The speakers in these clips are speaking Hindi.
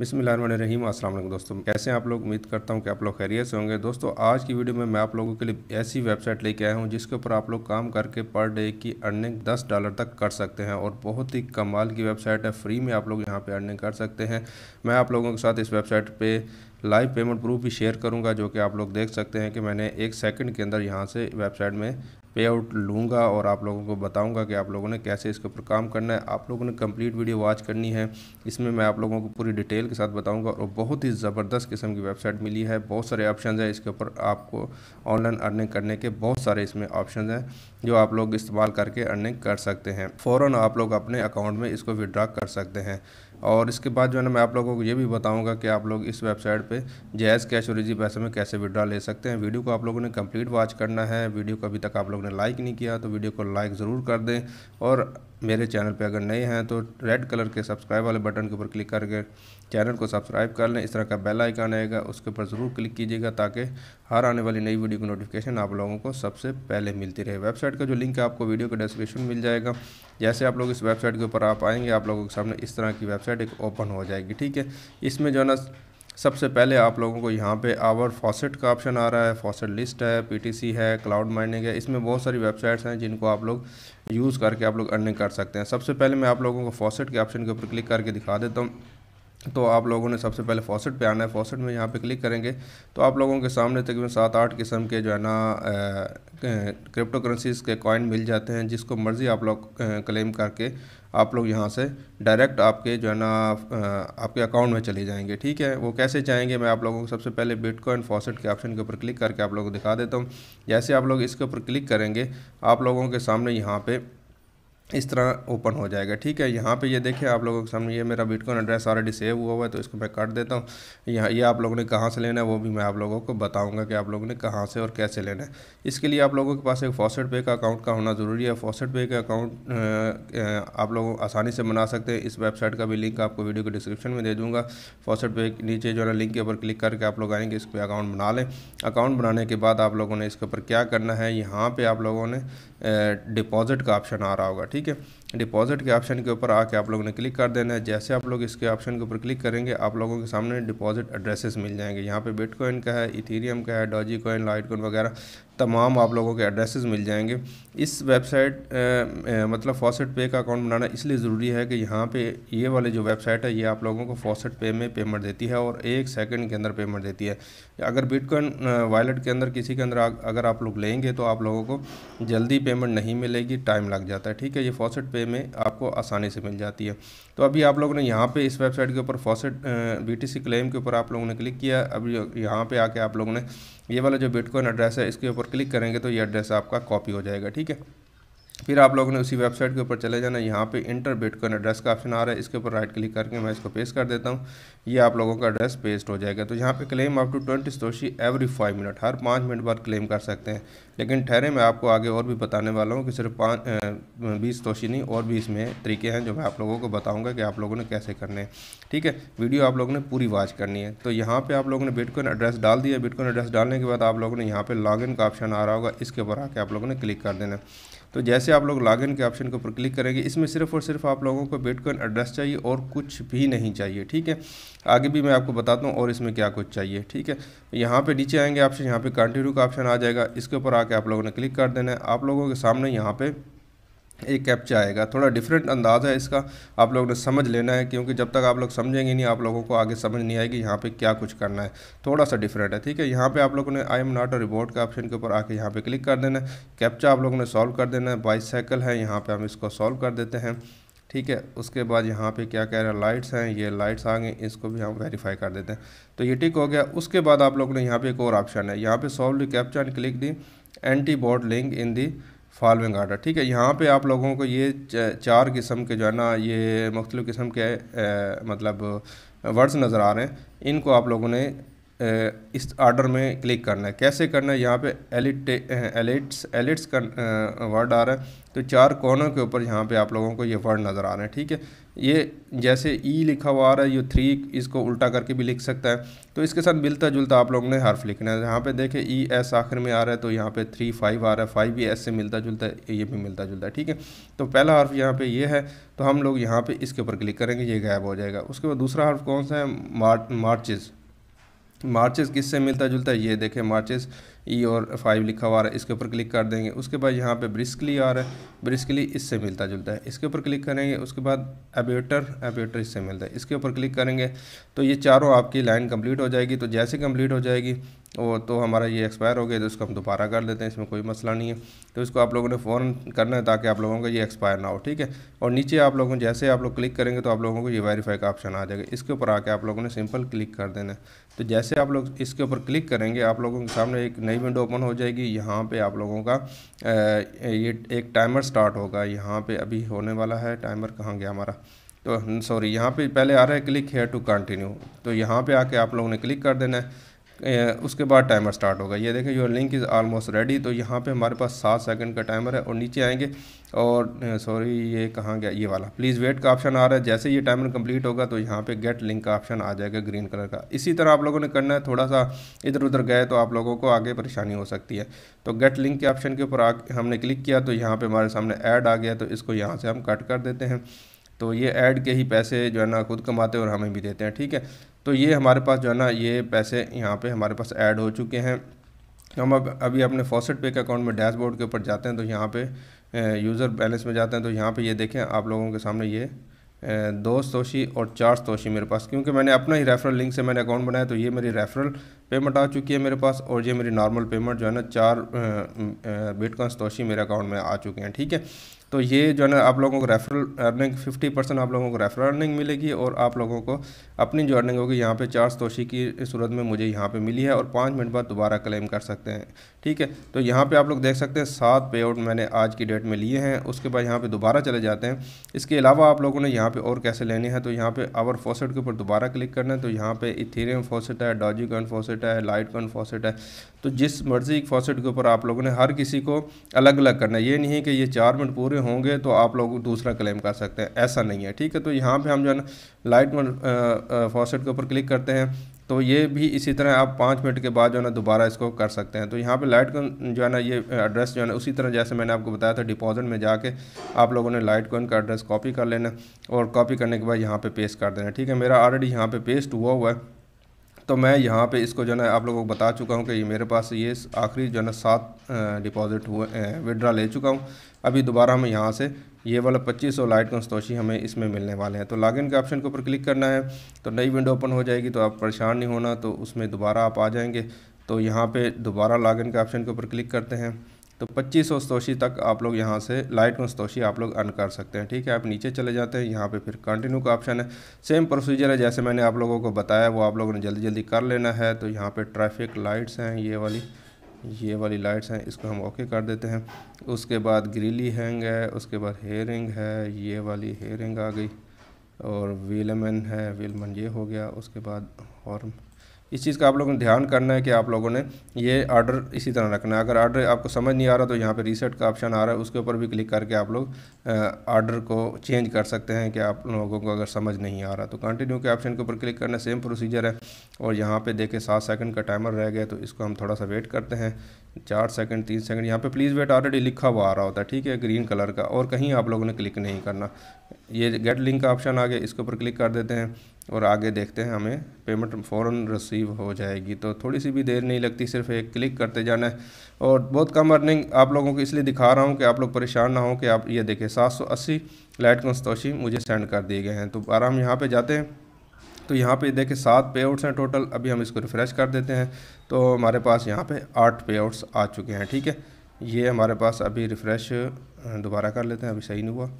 बिसमीम असल दोस्तों कैसे हैं आप लोग उम्मीद करता हूं कि आप लोग खैरियत से होंगे दोस्तों आज की वीडियो में मैं आप लोगों के लिए ऐसी वेबसाइट लेके आया हूं जिसके ऊपर आप लोग काम करके पर डे की अर्निंग 10 डॉलर तक कर सकते हैं और बहुत ही कमाल की वेबसाइट है फ्री में आप लोग यहां पे अर्निंग कर सकते हैं मैं आप लोगों के साथ इस वेबसाइट पर लाइव पेमेंट प्रूफ भी शेयर करूँगा जो कि आप लोग देख सकते हैं कि मैंने एक सेकेंड के अंदर यहाँ से वेबसाइट में पे आउट लूँगा और आप लोगों को बताऊँगा कि आप लोगों ने कैसे इसके ऊपर काम करना है आप लोगों ने कम्प्लीट वीडियो वॉच करनी है इसमें मैं आप लोगों को पूरी डिटेल के साथ बताऊँगा और बहुत ही ज़बरदस्त किस्म की वेबसाइट मिली है बहुत सारे ऑप्शन हैं इसके ऊपर आपको ऑनलाइन अर्निंग करने के बहुत सारे इसमें ऑप्शन हैं जो आप लोग इस्तेमाल करके अर्निंग कर सकते हैं फ़ौर आप लोग अपने अकाउंट में इसको विड्रा कर सकते हैं और इसके बाद जो है ना मैं आप लोगों को ये भी बताऊँगा कि आप लोग इस वेबसाइट पर जैज़ कैश और इजी पैसे में कैसे विड्रा ले सकते हैं वीडियो को आप लोगों ने कंप्लीट वॉच करना है वीडियो को अभी तक आप लोगों ने लाइक नहीं किया तो वीडियो को लाइक ज़रूर कर दें और मेरे चैनल पे अगर नए हैं तो रेड कलर के सब्सक्राइब वाले बटन के ऊपर क्लिक करके चैनल को सब्सक्राइब कर लें इस तरह का बेल आइकन आएगा उसके ऊपर ज़रूर क्लिक कीजिएगा ताकि हर आने वाली नई वीडियो की नोटिफिकेशन आप लोगों को सबसे पहले मिलती रहे वेबसाइट का जो लिंक है आपको वीडियो के डिस्क्रिप्शन मिल जाएगा जैसे आप लोग इस वेबसाइट के ऊपर आप आएँगे आप लोगों के सामने इस तरह की वेबसाइट एक ओपन हो जाएगी ठीक है इसमें जो है ना सबसे पहले आप लोगों को यहाँ पे आवर फॉसेट का ऑप्शन आ रहा है फॉसेट लिस्ट है पीटीसी है क्लाउड माइनिंग है इसमें बहुत सारी वेबसाइट्स हैं जिनको आप लोग यूज़ करके आप लोग अर्निंग कर सकते हैं सबसे पहले मैं आप लोगों को फॉसेट के ऑप्शन के ऊपर क्लिक करके दिखा देता हूँ तो आप लोगों ने सबसे पहले फॉसेट पे आना है फॉसेट में यहाँ पे क्लिक करेंगे तो आप लोगों के सामने तकरीबन सात आठ किस्म के जो है ना क्रिप्टो करेंसीज के कॉइन मिल जाते हैं जिसको मर्ज़ी आप लोग क्लेम करके आप लोग यहाँ से डायरेक्ट आपके जो है ना आपके अकाउंट में चले जाएंगे ठीक है वो कैसे चाहेंगे मैं आप लोगों को सबसे पहले बिटकॉइन फॉसेट के ऑप्शन के ऊपर क्लिक करके आप लोगों को दिखा देता हूँ जैसे आप लोग इसके ऊपर क्लिक करेंगे आप लोगों के सामने यहाँ पर इस तरह ओपन हो जाएगा ठीक है यहाँ पे ये देखिए आप लोगों के सामने ये मेरा बिटकॉइन एड्रेस ऑलरेडी सेव हुआ हुआ है तो इसको मैं कट देता हूँ यहाँ ये आप लोगों ने कहाँ से लेना है वो भी मैं आप लोगों को बताऊँगा कि आप लोगों ने कहाँ से और कैसे लेना है इसके लिए आप लोगों के पास एक फॉसेट पे का अकाउंट का होना ज़रूरी है फॉसेट पे का अकाउंट आप लोग आसानी से बना सकते हैं इस वेबसाइट का भी लिंक आपको वीडियो को डिस्क्रिप्शन में दे दूँगा फॉसेट पे नीचे जो है लिंक के ऊपर क्लिक करके आप लोग आएंगे इस पर अकाउंट बना लें अकाउंट बनाने के बाद आप लोगों ने इसके ऊपर क्या करना है यहाँ पर आप लोगों ने डिपॉजिट का ऑप्शन आ रहा होगा ठीक है डिपॉजिट के ऑप्शन के ऊपर आके आप लोगों ने क्लिक कर देना है जैसे आप लोग इसके ऑप्शन के ऊपर क्लिक करेंगे आप लोगों के सामने डिपॉजिट एड्रेसेस मिल जाएंगे यहाँ पे बिटकॉइन का है इथेरियम का है डॉजी कॉइन लाइट कॉइन वगैरह तमाम आप लोगों के एड्रेसेस मिल जाएंगे इस वेबसाइट मतलब फॉसेट पे का अकाउंट बनाना इसलिए ज़रूरी है कि यहाँ पे ये वाले जो वेबसाइट है ये आप लोगों को फॉसेट पे में पेमेंट देती है और एक सेकंड के अंदर पेमेंट देती है अगर बिटकॉइन वॉलेट के अंदर किसी के अंदर अगर आप लोग लेंगे तो आप लोगों को जल्दी पेमेंट नहीं मिलेगी टाइम लग जाता है ठीक है ये फॉसेट पे में आपको आसानी से मिल जाती है तो अभी आप लोगों ने यहाँ पे इस वेबसाइट के ऊपर फॉसेट बीटीसी क्लेम के ऊपर आप लोगों ने क्लिक किया अभी यहाँ पे आके आप लोगों ने ये वाला जो बिटकॉइन एड्रेस है इसके ऊपर क्लिक करेंगे तो ये एड्रेस आपका कॉपी हो जाएगा ठीक है फिर आप लोगों ने उसी वेबसाइट के ऊपर चले जाना यहाँ पे इंटर बिटकॉइन एड्रेस का ऑप्शन आ रहा है इसके ऊपर राइट क्लिक करके मैं इसको पेस्ट कर देता हूँ ये आप लोगों का एड्रेस पेस्ट हो जाएगा तो यहाँ पे claim up to twenty satoshi every five minute हर पाँच मिनट बाद क्लेम कर सकते हैं लेकिन ठहरे मैं आपको आगे और भी बताने वाला हूँ कि सिर्फ पाँच बीस तोशी नहीं और भी इसमें तरीके हैं जो मैं आप लोगों को बताऊँगा कि आप लोगों ने कैसे करने हैं ठीक है वीडियो आप लोगों ने पूरी वॉच करनी है तो यहाँ पर आप लोगों ने बिटकॉइन एड्रेस डाल दिया बिटकॉइन एड्रेस डालने के बाद आप लोगों ने यहाँ पर लॉगिन का ऑप्शन आ रहा होगा इसके ऊपर आके आप लोगों ने क्लिक कर देना तो जैसे आप लोग लॉगिन के ऑप्शन के ऊपर क्लिक करेंगे इसमें सिर्फ और सिर्फ आप लोगों को बिटकॉइन एड्रेस चाहिए और कुछ भी नहीं चाहिए ठीक है आगे भी मैं आपको बताता हूँ और इसमें क्या कुछ चाहिए ठीक है यहाँ पे नीचे आएंगे ऑप्शन यहाँ पे कंटिन्यू का ऑप्शन आ जाएगा इसके ऊपर आके आप लोगों ने क्लिक कर देना है आप लोगों के सामने यहाँ पर एक कैप्चा आएगा थोड़ा डिफरेंट अंदाज़ है इसका आप लोगों ने समझ लेना है क्योंकि जब तक आप लोग समझेंगे नहीं आप लोगों को आगे समझ नहीं आएगी यहाँ पे क्या कुछ करना है थोड़ा सा डिफरेंट है ठीक है यहाँ पे आप लोगों ने आई एम नॉट अ रिबोट के ऑप्शन के ऊपर आके यहाँ पे क्लिक कर देना है कैप्चा आप लोगों ने सॉल्व कर देना है बाईसाइकिल है यहाँ पर हम इसको सॉल्व कर देते हैं ठीक है उसके बाद यहाँ पे क्या कह रहा है लाइट्स हैं ये लाइट्स आ गए इसको भी हम वेरीफाई कर देते हैं तो ये टिक हो गया उसके बाद आप लोगों ने यहाँ पे एक और ऑप्शन है यहाँ पे solve captcha and click the anti bot link in the following order ठीक है यहाँ पे आप लोगों को ये चार किस्म के जो है ना ये मुख्तु किस्म के आ, मतलब वर्ड्स नज़र आ रहे हैं इनको आप लोगों ने इस आर्डर में क्लिक करना है कैसे करना है यहाँ पे एलिट एलिट्स एलिट्स का वर्ड आ रहा है तो चार कोनों के ऊपर यहाँ पे आप लोगों को ये वर्ड नज़र आ रहे हैं ठीक है ये जैसे ई e लिखा हुआ आ रहा है ये थ्री इसको उल्टा करके भी लिख सकता है तो इसके साथ मिलता जुलता आप लोगों ने हर्फ लिखना है यहाँ पे देखें ई e एस आखिर में आ रहा है तो यहाँ पे थ्री फाइव आ रहा है फाइव भी एस से मिलता जुलता है ये भी मिलता जुलता है ठीक है तो पहला हर्फ यहाँ पे ये है तो हम लोग यहाँ पे इसके ऊपर क्लिक करेंगे ये गायब हो जाएगा उसके बाद दूसरा हर्फ कौन सा है मार्च मार्चेस किससे मिलता जुलता है ये देखें मार्चेस ई e और फाइव लिखा हुआ रहा है इसके ऊपर क्लिक कर देंगे उसके बाद यहाँ पे ब्रिस्कली आ रहा है ब्रिस्कली इससे मिलता जुलता है इसके ऊपर क्लिक करेंगे उसके बाद एब्यूटर एब्यूटर इससे मिलता है इसके ऊपर क्लिक करेंगे तो ये चारों आपकी लाइन कंप्लीट हो जाएगी तो जैसे कंप्लीट हो जाएगी वो तो हमारा ये एक्सपायर हो गया तो इसको हम दोबारा कर लेते हैं इसमें कोई मसला नहीं है तो इसको आप लोगों ने फ़ौरन करना है ताकि आप लोगों का ये एक्सपायर ना हो ठीक है और नीचे आप लोगों जैसे आप लोग क्लिक करेंगे तो आप लोगों को ये वेरीफाई का ऑप्शन आ जाएगा इसके ऊपर आके आप लोगों ने सिंपल क्लिक कर देना है तो जैसे आप लोग इसके ऊपर क्लिक करेंगे आप लोगों के सामने एक नई विंडो ओपन हो जाएगी यहाँ पर आप लोगों का ये एक टाइमर स्टार्ट होगा यहाँ पर अभी होने वाला है टाइमर कहाँ गया हमारा तो सॉरी यहाँ पे पहले आ रहा है क्लिक हेयर टू कंटिन्यू तो यहाँ पे आके आप लोगों ने क्लिक कर देना है उसके बाद टाइमर स्टार्ट होगा ये देखें your link is almost ready तो यहाँ पे हमारे पास सात सेकंड का टाइमर है और नीचे आएंगे और सॉरी ये कहाँ गया ये वाला प्लीज़ वेट का ऑप्शन आ रहा है जैसे ये टाइमर कंप्लीट होगा तो यहाँ पे गेट लिंक का ऑप्शन आ जाएगा ग्रीन कलर का इसी तरह आप लोगों ने करना है थोड़ा सा इधर उधर गए तो आप लोगों को आगे परेशानी हो सकती है तो गेट लिंक के ऑप्शन के ऊपर हमने क्लिक किया तो यहाँ पर हमारे सामने ऐड आ गया तो इसको यहाँ से हम कट कर देते हैं तो ये ऐड के ही पैसे जो है ना खुद कमाते और हमें भी देते हैं ठीक है तो ये हमारे पास जो है ना ये पैसे यहाँ पे हमारे पास ऐड हो चुके हैं हम अब अभी अपने फॉसेट पे के अकाउंट में डैशबोर्ड के ऊपर जाते हैं तो यहाँ पे यूज़र बैलेंस में जाते हैं तो यहाँ पे ये देखें आप लोगों के सामने ये दो सतोशी और चार सतोशी मेरे पास क्योंकि मैंने अपना ही रेफरल लिंक से मैंने अकाउंट बनाया तो ये मेरी रेफरल पेमेंट आ चुकी है मेरे पास और ये मेरी नॉर्मल पेमेंट जो है ना चार बिटकॉइन तोशी मेरे अकाउंट में आ चुके हैं ठीक है तो ये जो है ना आप लोगों को रेफरल अर्निंग फिफ्टी परसेंट आप लोगों को रेफरल अर्निंग मिलेगी और आप लोगों को अपनी जो अर्निंग होगी यहाँ पे चार तोशी की सूरत में मुझे यहाँ पे मिली है और पाँच मिनट बाद दोबारा क्लेम कर सकते हैं ठीक है तो यहाँ पे आप लोग देख सकते हैं सात पे आउट मैंने आज की डेट में लिए हैं उसके बाद यहाँ पर दोबारा चले जाते हैं इसके अलावा आप लोगों ने यहाँ पर और कैसे लेने हैं तो यहाँ पर आवर फोसेट के ऊपर दोबारा क्लिक करना है तो यहाँ पर इथेरियम फोसेट है डॉजी फोसेट है लाइट कॉन फोसेट है तो जिस मर्ज़ी फॉसेट के ऊपर आप लोगों ने हर किसी को अलग अलग करना है ये नहीं है कि ये चार मिनट पूरे होंगे तो आप लोग दूसरा क्लेम कर सकते हैं ऐसा नहीं है ठीक है तो यहाँ पे हम जो है ना लाइट फॉसेट के ऊपर क्लिक करते हैं तो ये भी इसी तरह आप पाँच मिनट के बाद जो है ना दोबारा इसको कर सकते हैं तो यहाँ पे लाइट कॉन जो है ना ये एड्रेस जो है ना उसी तरह जैसे मैंने आपको बताया था डिपॉजिट में जाके आप लोगों ने लाइट कॉन का एड्रेस कॉपी कर लेना और कॉपी करने के बाद यहाँ पे पेस्ट कर देना ठीक है मेरा ऑलरेडी यहाँ पे पेस्ट हुआ हुआ है तो मैं यहाँ पे इसको जो है आप लोगों को बता चुका हूँ कि मेरे पास ये आखिरी जो है सात डिपॉजिट हुए विड्रा ले चुका हूँ अभी दोबारा हम यहाँ से ये वाला पच्चीस सौ लाइट कंस्तोशी हमें इसमें मिलने वाले हैं तो लॉगिन के ऑप्शन के ऊपर क्लिक करना है तो नई विंडो ओपन हो जाएगी तो आप परेशान नहीं होना तो उसमें दोबारा आप आ जाएंगे तो यहाँ पर दोबारा लॉगिन के ऑप्शन के ऊपर क्लिक करते हैं तो पच्चीस सतोशी तक आप लोग यहाँ से लाइट सतोशी आप लोग अन कर सकते हैं ठीक है आप नीचे चले जाते हैं यहाँ पे फिर कंटिन्यू का ऑप्शन है सेम प्रोसीजर है जैसे मैंने आप लोगों को बताया वो आप लोगों ने जल्दी जल्दी कर लेना है तो यहाँ पे ट्रैफिक लाइट्स हैं ये वाली ये वाली लाइट्स हैं इसको हम ओके कर देते हैं उसके बाद ग्रीली हैंग है उसके बाद हेयरिंग है ये वाली हेयरिंग आ गई और वीलमन है वीलमन ये हो गया उसके बाद हॉर्न इस चीज़ का आप लोगों ने ध्यान करना है कि आप लोगों ने ये आर्डर इसी तरह रखना है अगर आर्डर आपको समझ नहीं आ रहा तो यहाँ पे रीसेट का ऑप्शन आ रहा है उसके ऊपर भी क्लिक करके आप लोग आर्डर को चेंज कर सकते हैं कि आप लोगों को अगर समझ नहीं आ रहा तो कंटिन्यू के ऑप्शन के ऊपर क्लिक करना सेम प्रोसीजर है और यहाँ पर देखें सात सेकेंड का टाइमर रह गया तो इसको हम थोड़ा सा वेट करते हैं चार सेकंड तीन सेकंड यहाँ पे प्लीज़ वेट ऑलरेडी लिखा हुआ आ रहा होता है ठीक है ग्रीन कलर का और कहीं आप लोगों ने क्लिक नहीं करना ये गेट लिंक का ऑप्शन आ गया इसके ऊपर क्लिक कर देते हैं और आगे देखते हैं हमें पेमेंट फ़ौर रिसीव हो जाएगी तो थोड़ी सी भी देर नहीं लगती सिर्फ एक क्लिक करते जाना है और बहुत कम अर्निंग आप लोगों को इसलिए दिखा रहा हूँ कि आप लोग परेशान ना हो कि आप ये देखें सात सौ अस्सी लाइट कंस्तोशी मुझे सेंड कर दिए गए हैं तो आराम यहाँ पर जाते हैं तो यहाँ पे देखें सात पे आउट्स हैं टोटल अभी हम इसको रिफ़्रेश कर देते हैं तो हमारे पास यहाँ पे आठ पे आउट्स आ चुके हैं ठीक है ये हमारे पास अभी रिफ़्रेश दोबारा कर लेते हैं अभी सही नहीं हुआ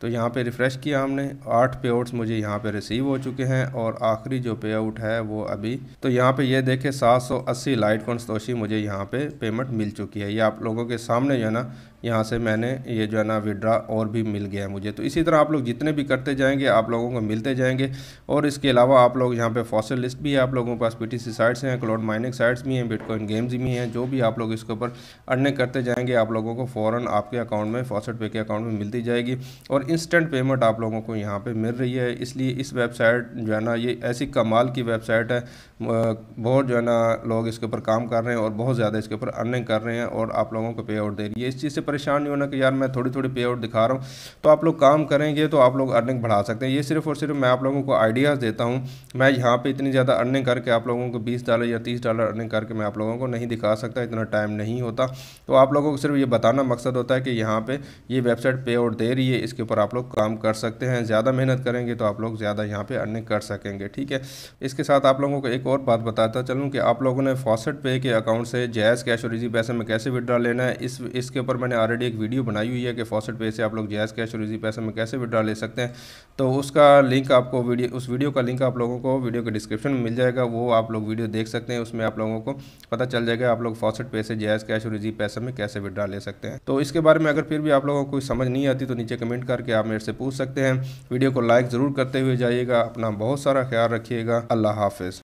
तो यहाँ पे रिफ़्रेश किया हमने आठ पे आउट्स मुझे यहाँ पे रिसीव हो चुके हैं और आखिरी जो पे आउट है वो अभी तो यहाँ पे ये यह देखें 780 लाइट कॉन्स्तोशी मुझे यहाँ पे पेमेंट मिल चुकी है ये आप लोगों के सामने जो है ना यहाँ से मैंने ये जो है ना विड्रा और भी मिल गया है मुझे तो इसी तरह आप लोग जितने भी करते जाएंगे आप लोगों को मिलते जाएंगे और इसके अलावा आप लोग यहाँ पे फॉसल लिस्ट भी है आप लोगों के पास पीटीसी साइट्स हैं क्लाउड माइनिंग साइट्स भी हैं बिटकॉइन गेम्स भी हैं जो भी आप लोग इसके ऊपर अर्निंग करते जाएंगे आप लोगों को फ़ौरन आपके अकाउंट में फॉसेट पे के अकाउंट में मिलती जाएगी और इंस्टेंट पेमेंट आप लोगों को यहाँ पर मिल रही है इसलिए इस वेबसाइट जो है ना ये ऐसी कमाल की वेबसाइट है बहुत जो है ना लोग इसके ऊपर काम कर रहे हैं और बहुत ज़्यादा इसके ऊपर अर्निंग कर रहे हैं और आप लोगों को पे आउट दे रही है इस चीज़ से परेशान नहीं होना कि यार मैं थोड़ी थोड़ी पे आउट दिखा रहा हूँ तो आप लोग काम करेंगे तो आप लोग अर्निंग बढ़ा सकते हैं ये सिर्फ और सिर्फ मैं आप लोगों को आइडियाज़ देता हूँ मैं यहाँ पर इतनी ज़्यादा अर्निंग करके आप लोगों को बीस डॉलर या तीस डॉलर अर्निंग करके मैं आप लोगों को नहीं दिखा सकता इतना टाइम नहीं होता तो आप लोगों को सिर्फ ये बताना मकसद होता है कि यहाँ पर ये वेबसाइट पे आउट दे रही है इसके ऊपर आप लोग काम कर सकते हैं ज़्यादा मेहनत करेंगे तो आप लोग ज़्यादा यहाँ पर अर्निंग कर सकेंगे ठीक है इसके साथ आप लोगों को एक और बात बताता चलूँ कि आप लोगों ने फॉसट पे के अकाउंट से जैज़ कैश और इजी पैसे में कैसे विड्रा लेना है इस इसके ऊपर मैंने ऑलरेडी एक वीडियो बनाई हुई है कि फॉसेट पे से आप लोग जैज़ कैश और इजी पैसे में कैसे विड्रा ले सकते हैं तो उसका लिंक आपको वीडियो उस वीडियो का लिंक आप लोगों को वीडियो के डिस्क्रिप्शन में मिल जाएगा वो आप लोग वीडियो देख सकते हैं उसमें आप लोगों को पता चल जाएगा आप लोग फॉसेट पे से जैज़ कैश और इजी पैसे में कैसे विड्रा ले सकते हैं तो इसके बारे में अगर फिर भी आप लोगों को समझ नहीं आती तो नीचे कमेंट करके आप मेरे से पूछ सकते हैं वीडियो को लाइक ज़रूर करते हुए जाइएगा अपना बहुत सारा ख्याल रखिएगा अल्लाह हाफिज़